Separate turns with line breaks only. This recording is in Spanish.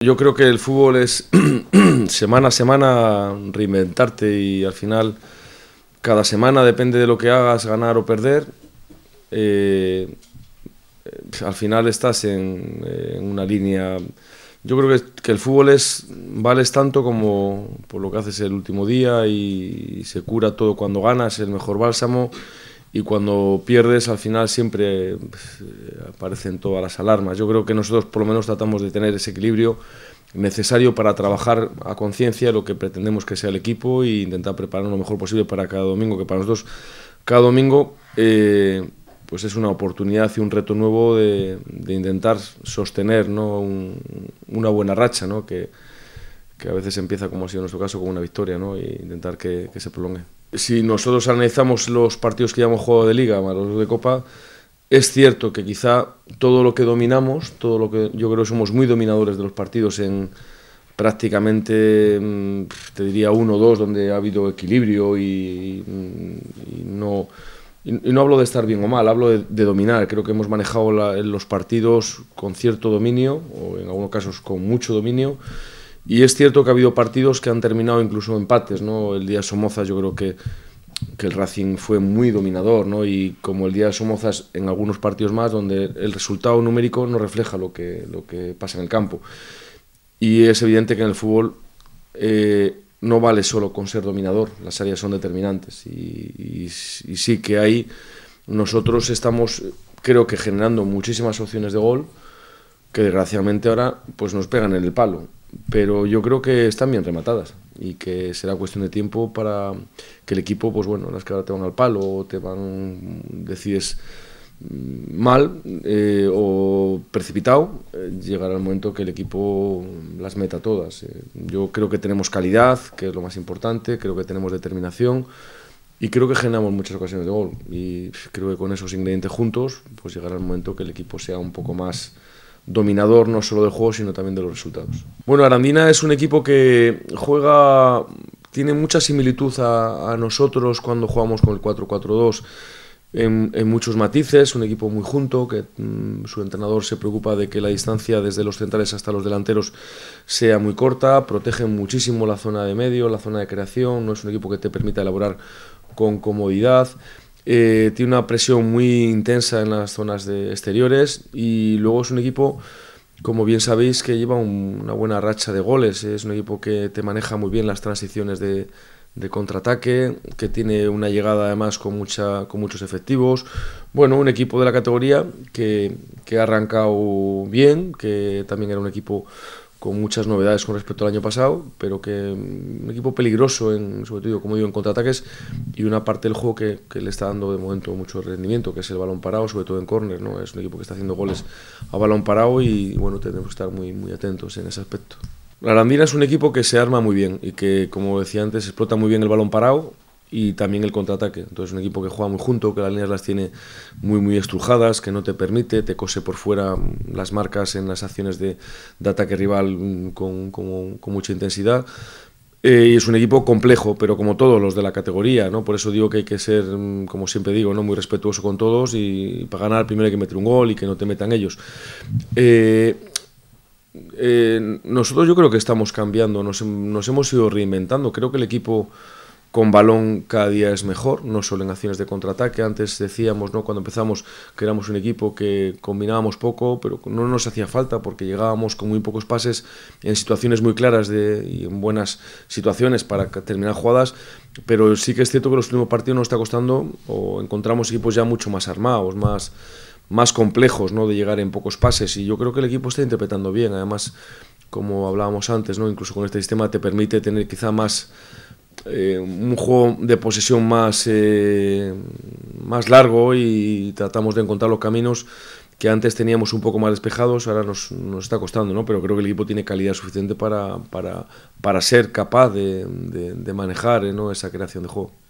Yo creo que el fútbol es semana a semana reinventarte y al final cada semana depende de lo que hagas, ganar o perder. Eh, al final estás eh, en, una línea... Yo creo que, el fútbol es vales tanto como por lo que haces el último día y, se cura todo cuando ganas, el mejor bálsamo y cuando pierdes al final siempre pues, aparecen todas las alarmas. Yo creo que nosotros por lo menos tratamos de tener ese equilibrio necesario para trabajar a conciencia lo que pretendemos que sea el equipo e intentar preparar lo mejor posible para cada domingo, que para nosotros cada domingo eh, pues es una oportunidad y un reto nuevo de, intentar sostener ¿no? una buena racha, ¿no? que, que, a veces empieza, como ha sido nuestro caso, con una victoria ¿no? e intentar que, se prolongue. Si nosotros analizamos los partidos que ya hemos jugado de liga, más los de copa, es cierto que quizá todo lo que dominamos, todo lo que yo creo que somos muy dominadores de los partidos en prácticamente, mm, te diría, uno o dos, donde ha habido equilibrio y, y no y, no hablo de estar bien o mal, hablo de, dominar. Creo que hemos manejado los partidos con cierto dominio, o en algunos casos con mucho dominio. Y es cierto que ha habido partidos que han terminado incluso empates, ¿no? El día de Somoza yo creo que, que el Racing fue muy dominador, ¿no? Y como el día de Somoza en algunos partidos más donde el resultado numérico no refleja lo que, lo que pasa en el campo. Y es evidente que en el fútbol eh, no vale solo con ser dominador, las áreas son determinantes. Y, sí que ahí nosotros estamos, creo que generando muchísimas opciones de gol que desgraciadamente ahora pues nos pegan en el palo. Pero yo creo que están bien rematadas y que será cuestión de tiempo para que el equipo, pues bueno, las que ahora te van al palo o te van, decides mal eh, o precipitado, eh, llegará el momento que el equipo las meta todas. Eh, yo creo que tenemos calidad, que es lo más importante, creo que tenemos determinación y creo que generamos muchas ocasiones de gol. Y creo que con esos ingredientes juntos, pues llegará el momento que el equipo sea un poco más dominador no solo del juego, sino también de los resultados. Bueno, Arandina es un equipo que juega, tiene mucha similitud a, a nosotros cuando jugamos con el 4-4-2 en, muchos matices, un equipo muy junto, que mm, su entrenador se preocupa de que la distancia desde los centrales hasta los delanteros sea muy corta, protege muchísimo la zona de medio, la zona de creación, no es un equipo que te permita elaborar con comodidad. Eh, tiene una presión muy intensa en las zonas de exteriores y luego es un equipo, como bien sabéis, que lleva una buena racha de goles. Es un equipo que te maneja muy bien las transiciones de, de contraataque, que tiene una llegada además con, mucha, con muchos efectivos. Bueno, un equipo de la categoría que, ha arrancado bien, que también era un equipo con muchas novedades con respecto al año pasado, pero que un equipo peligroso, en, sobre todo, como digo, en contraataques y una parte del juego que, le está dando de momento mucho rendimiento, que es el balón parado, sobre todo en córner, ¿no? Es un equipo que está haciendo goles a balón parado y, bueno, tenemos que estar muy, muy atentos en ese aspecto. La Arandina es un equipo que se arma muy bien y que, como decía antes, explota muy bien el balón parado y también el contraataque. Entonces, es un equipo que juega muy junto, que las líneas las tiene muy, muy estrujadas, que no te permite, te cose por fuera las marcas en las acciones de, ataque rival mm, con, mucha intensidad. Eh, y es un equipo complejo, pero como todos los de la categoría, ¿no? Por eso digo que hay que ser, mm, como siempre digo, ¿no? muy respetuoso con todos y para ganar primero hay que meter un gol y que no te metan ellos. Eh, eh, nosotros yo creo que estamos cambiando, nos, hemos ido reinventando. Creo que el equipo con balón cada día es mejor, no solo en acciones de contraataque. Antes decíamos, ¿no? cuando empezamos, que éramos un equipo que combinábamos poco, pero no nos hacía falta porque llegábamos con muy pocos pases en situaciones muy claras de, y en buenas situaciones para terminar jugadas. Pero sí que es cierto que los últimos partidos nos está costando o encontramos equipos ya mucho más armados, más más complejos, ¿no? De llegar en pocos pases. Y yo creo que el equipo está interpretando bien. Además, como hablábamos antes, ¿no? Incluso con este sistema te permite tener quizá más. Eh, un juego de posesión más, eh, más largo y tratamos de encontrar los caminos que antes teníamos un poco más despejados, ahora nos, está costando, ¿no? Pero creo que el equipo tiene calidad suficiente para, para, para ser capaz de, manejar eh, esa creación de juego.